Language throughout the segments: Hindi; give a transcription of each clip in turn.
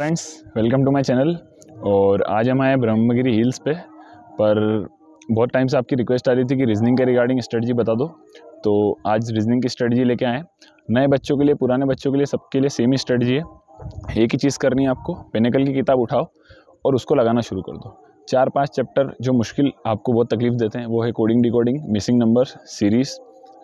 friends welcome to my channel और आज हम आए ब्रह्मगिरी हिल्स पे पर बहुत टाइम से आपकी रिक्वेस्ट आ रही थी कि रीजनिंग के रिगार्डिंग स्ट्रेटजी बता दो तो आज रीजनिंग की स्ट्रेटजी लेके आए नए बच्चों के लिए पुराने बच्चों के लिए सबके लिए सेम ही स्ट्रेटजी है एक ही चीज़ करनी है आपको पेनेकल की किताब उठाओ और उसको लगाना शुरू कर दो चार पाँच चैप्टर जो मुश्किल आपको बहुत तकलीफ़ देते हैं वो है coding decoding missing number series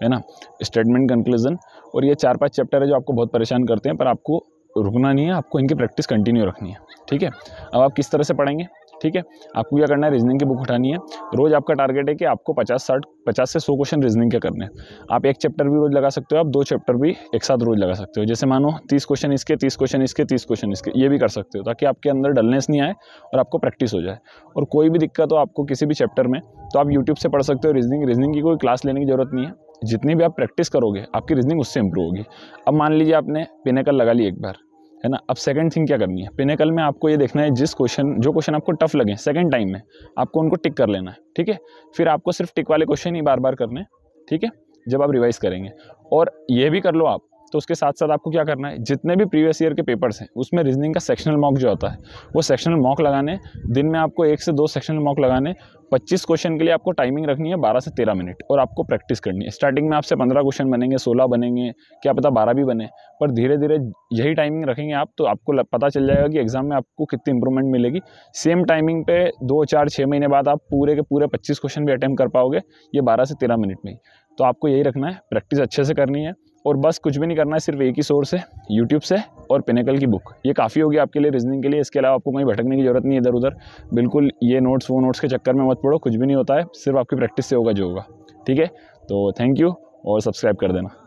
है ना स्टेटमेंट कंक्लूजन और ये चार पांच चैप्टर है जो आपको बहुत परेशान करते हैं पर आपको रुकना नहीं है आपको इनकी प्रैक्टिस कंटिन्यू रखनी है ठीक है अब आप किस तरह से पढ़ेंगे ठीक है आपको क्या करना है रीजनिंग की बुक उठानी है रोज़ आपका टारगेट है कि आपको पचास साठ पचास से सौ क्वेश्चन रीजनिंग के करने हैं आप एक चैप्टर भी रोज़ लगा सकते हो आप दो चैप्टर भी एक साथ रोज़ लगा सकते हो जैसे मानो तीस क्वेश्चन इसके तीस क्वेश्चन इसके तीस क्वेश्चन इसके ये भी कर सकते हो ताकि आपके अंदर डलनेस नहीं आए और आपको प्रैक्टिस हो जाए और कोई भी दिक्कत हो आपको किसी भी चैप्टर में तो आप यूट्यूब से पढ़ सकते हो रीजनिंग रीजनिंग की कोई क्लास लेने की जरूरत नहीं है जितनी भी आप प्रैक्टिस करोगे आपकी रीजनिंग उससे इंप्रूव होगी अब मान लीजिए आपने पिनेकल लगा ली एक बार है ना अब सेकंड थिंग क्या करनी है पिनेकल में आपको ये देखना है जिस क्वेश्चन जो क्वेश्चन आपको टफ लगे सेकंड टाइम में आपको उनको टिक कर लेना है ठीक है फिर आपको सिर्फ टिक वाले क्वेश्चन ही बार बार करने ठीक है जब आप रिवाइज़ करेंगे और ये भी कर लो आप तो उसके साथ साथ आपको क्या करना है जितने भी प्रीवियस ईयर के पेपर्स हैं उसमें रीजनिंग का सेक्शनल मॉक जो होता है वो सेक्शनल मॉक लगाने दिन में आपको एक से दो सेक्शनल मॉक लगाने 25 क्वेश्चन के लिए आपको टाइमिंग रखनी है 12 से 13 मिनट और आपको प्रैक्टिस करनी है स्टार्टिंग में आपसे 15 क्वेश्चन बनेंगे 16 बनेंगे क्या पता 12 भी बने पर धीरे धीरे यही टाइमिंग रखेंगे आप तो आपको पता चल जाएगा कि एग्ज़ाम में आपको कितनी इंप्रूवमेंट मिलेगी सेम टाइमिंग पे दो चार छः महीने बाद आप पूरे के पूरे पच्चीस क्वेश्चन भी अटैम्प्ट कर पाओगे ये बारह से तेरह मिनट में तो आपको यही रखना है प्रैक्टिस अच्छे से करनी है और बस कुछ भी नहीं करना है सिर्फ एक ही सोर्स है यूट्यूब से और पिनेकल की बुक ये काफ़ी होगी आपके लिए रीजनिंग के लिए इसके अलावा आपको कहीं भटकने की ज़रूरत नहीं इधर उधर बिल्कुल ये नोट्स वो नोट्स के चक्कर में मत पड़ो कुछ भी नहीं होता है सिर्फ आपकी प्रैक्टिस से होगा जो होगा ठीक है तो थैंक यू और सब्सक्राइब कर देना